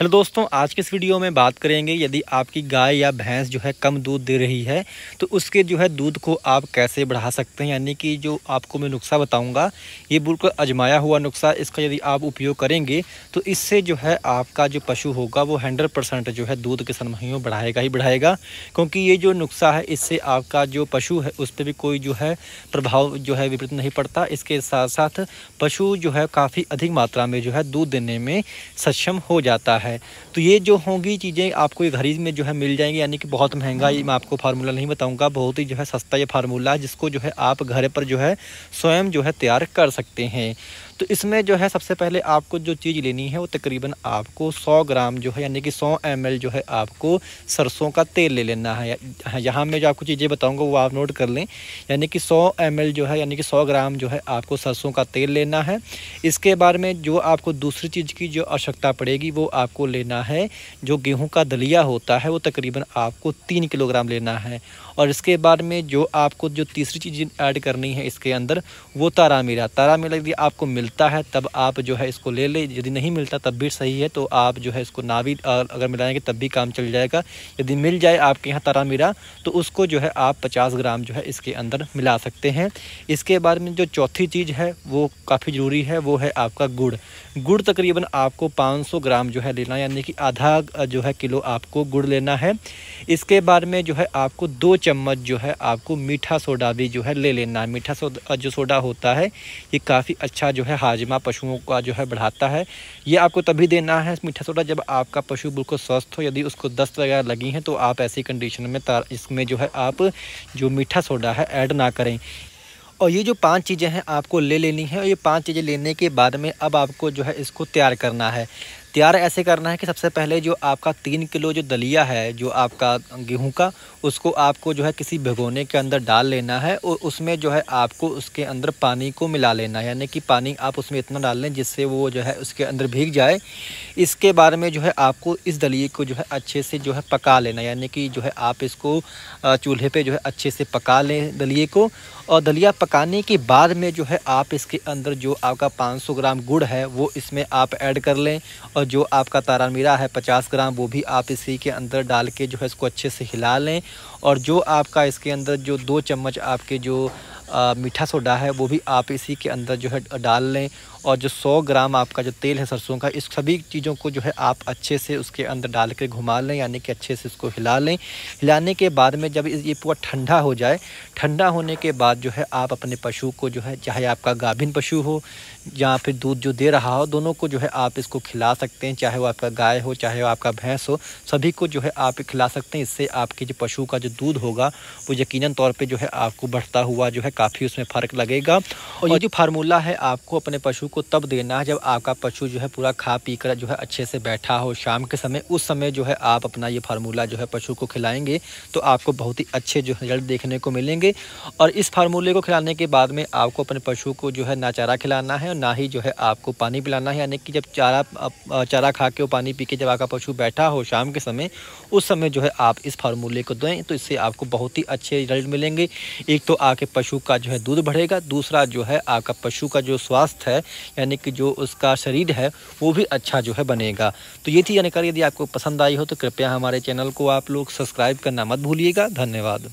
Hello दोस्तों आज के इस वीडियो में बात करेंगे यदि आपकी गाय या भैंस जो है कम दूध दे रही है तो उसके जो है दूध को आप कैसे बढ़ा सकते हैं यानी कि जो आपको मैं नुस्खा बताऊंगा ये बिल्कुल अजमाया हुआ नुस्खा इसका यदि आप उपयोग करेंगे तो इससे जो है आपका जो पशु होगा वो हंड्रेड परसेंट जो है दूध के समय बढ़ाएगा ही बढ़ाएगा क्योंकि ये जो नुस्खा है इससे आपका जो पशु है उस पर भी कोई जो है प्रभाव जो है विपरीत नहीं पड़ता इसके साथ साथ पशु जो है काफ़ी अधिक मात्रा में जो है दूध देने में सक्षम हो जाता है है तो ये जो होंगी चीज़ें आपको ये खरीद में जो है मिल जाएंगी यानी कि बहुत महंगा हम्म। मैं आपको फार्मूला नहीं बताऊँगा बहुत ही जो है सस्ता ये फार्मूला है जिसको जो है आप घर पर जो है स्वयं जो है तैयार कर सकते हैं तो इसमें जो है सबसे पहले आपको जो चीज़ लेनी है वो तकरीबन आपको 100 ग्राम जो है यानी कि 100 एम जो है आपको सरसों का तेल ले लेना है यहाँ मैं जो आपको चीज़ें बताऊँगा वो आप नोट कर लें यानी कि 100 एम जो है यानी कि 100 ग्राम जो है आपको सरसों का तेल लेना है इसके बारे में जो आपको दूसरी चीज़ की जो आवश्यकता पड़ेगी वो आपको लेना है जो गेहूँ का दलिया होता है वो तकरीबन आपको तीन किलोग्राम लेना है और इसके बाद में जो आपको जो तीसरी चीज़ ऐड करनी है इसके अंदर वो तारा मीरा तारा मीरा यदि आपको मिल मिलता है तब आप जो है इसको ले लें यदि नहीं मिलता तब भी सही है तो आप जो है इसको नावी अगर मिलाएंगे तब भी काम चल जाएगा यदि मिल जाए आपके यहाँ तरा मीरा तो उसको जो है आप पचास ग्राम जो है इसके अंदर मिला सकते हैं इसके बाद में जो चौथी चीज़ है वो काफ़ी ज़रूरी है वो है आपका गुड़ गुड़ तकरीबन आपको पाँच ग्राम जो है लेना है यानी कि आधा जो है किलो आपको गुड़ लेना है इसके बाद में जो है आपको दो चम्मच जो है आपको मीठा सोडा भी जो है ले लेना है मीठा सोडा जो सोडा होता है ये काफ़ी अच्छा जो है हाजमा पशुओं का जो है बढ़ाता है ये आपको तभी देना है मीठा सोडा जब आपका पशु बिल्कुल स्वस्थ हो यदि उसको दस्त वगैरह लगी हैं तो आप ऐसी कंडीशन में तार इसमें जो है आप जो मीठा सोडा है ऐड ना करें और ये जो पांच चीज़ें हैं आपको ले लेनी है और ये पांच चीज़ें लेने के बाद में अब आपको जो है इसको तैयार करना है तैयार ऐसे करना है कि सबसे पहले जो आपका तीन किलो जो दलिया है जो आपका गेहूं का उसको आपको जो है किसी भगोने के अंदर डाल लेना है और उसमें जो है आपको उसके अंदर पानी को मिला लेना है यानी कि पानी आप उसमें इतना डाल लें जिससे वो जो है उसके अंदर भीग जाए इसके बारे में जो है आपको इस दलिए को जो है अच्छे से जो है पका लेना यानी कि जो है आप इसको चूल्हे पर जो है अच्छे से पका लें दलिए को और दलिया पकाने के बाद में जो है आप इसके अंदर जो आपका पाँच ग्राम गुड़ है वो इसमें आप ऐड कर लें और और जो आपका तारा मीरा है पचास ग्राम वो भी आप इसी के अंदर डाल के जो है इसको अच्छे से हिला लें और जो आपका इसके अंदर जो दो चम्मच आपके जो मीठा सोडा है वो भी आप इसी के अंदर जो है डाल लें और जो 100 ग्राम आपका जो तेल है सरसों का इस सभी चीज़ों को जो है आप अच्छे से उसके अंदर डाल के घुमा लें यानी कि अच्छे से इसको हिला लें हिलाने के बाद में जब ये पूरा ठंडा हो जाए ठंडा होने के बाद जो है आप अपने पशु को जो है चाहे आपका गाभिन पशु हो या फिर दूध जो दे रहा हो दोनों को जो है आप इसको खिला सकते हैं चाहे वो आपका गाय हो चाहे वो आपका भैंस हो सभी को जो है आप खिला सकते हैं इससे आपके जो पशु का जो दूध होगा वो यकीन तौर पर जो है आपको बढ़ता हुआ जो है काफ़ी उसमें फ़र्क लगेगा और ये जो फार्मूला है आपको अपने पशु को तब देना है जब आपका पशु जो है पूरा खा पी कर जो है अच्छे से बैठा हो शाम के समय उस समय जो है आप अपना ये फार्मूला जो है पशु को खिलाएंगे तो आपको बहुत ही अच्छे जो रिजल्ट देखने को मिलेंगे और इस फार्मूले को खिलाने के बाद में आपको अपने पशु को जो है ना चारा खिलाना है और ना ही जो है आपको पानी पिलाना है यानी कि जब चारा चारा खा के और पानी पी के जब आपका पशु बैठा हो शाम के समय उस समय जो है आप इस फार्मूले को दें तो इससे आपको बहुत ही अच्छे रिजल्ट मिलेंगे एक तो आके पशु आपका जो है दूध बढ़ेगा दूसरा जो है आपका पशु का जो स्वास्थ्य है यानी कि जो उसका शरीर है वो भी अच्छा जो है बनेगा तो ये थी जानकारी यदि आपको पसंद आई हो तो कृपया हमारे चैनल को आप लोग सब्सक्राइब करना मत भूलिएगा धन्यवाद